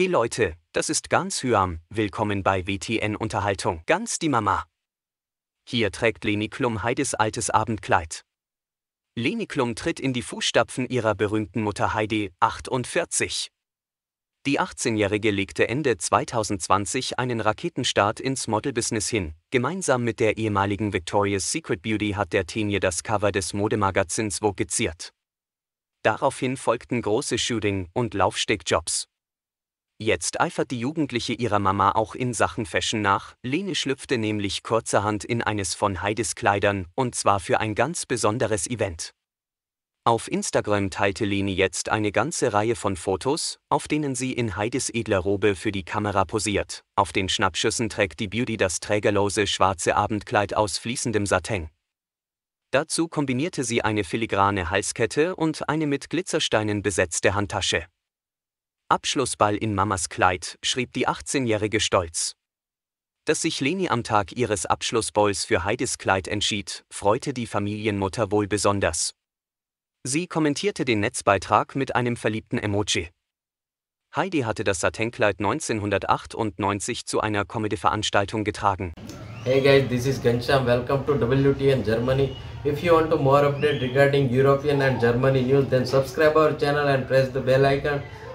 Hey Leute, das ist Gans Hyam, willkommen bei WTN Unterhaltung. Ganz die Mama. Hier trägt Leni Klum Heides altes Abendkleid. Leni Klum tritt in die Fußstapfen ihrer berühmten Mutter Heidi, 48. Die 18-Jährige legte Ende 2020 einen Raketenstart ins Modelbusiness hin. Gemeinsam mit der ehemaligen Victoria's Secret Beauty hat der Teenje das Cover des Modemagazins Vogue geziert. Daraufhin folgten große Shooting- und Laufstegjobs. Jetzt eifert die Jugendliche ihrer Mama auch in Sachen Fashion nach. Lene schlüpfte nämlich kurzerhand in eines von Heides Kleidern, und zwar für ein ganz besonderes Event. Auf Instagram teilte Lene jetzt eine ganze Reihe von Fotos, auf denen sie in Heides edler Robe für die Kamera posiert. Auf den Schnappschüssen trägt die Beauty das trägerlose schwarze Abendkleid aus fließendem Satin. Dazu kombinierte sie eine filigrane Halskette und eine mit Glitzersteinen besetzte Handtasche. Abschlussball in Mamas Kleid, schrieb die 18-Jährige stolz. Dass sich Leni am Tag ihres Abschlussballs für Heidis Kleid entschied, freute die Familienmutter wohl besonders. Sie kommentierte den Netzbeitrag mit einem verliebten Emoji. Heidi hatte das Satinkleid 1998 zu einer Comedy-Veranstaltung getragen. Hey guys, this is Gansham. Welcome to WTN Germany. If you want to more update regarding European and Germany news, then subscribe our channel and press the bell icon.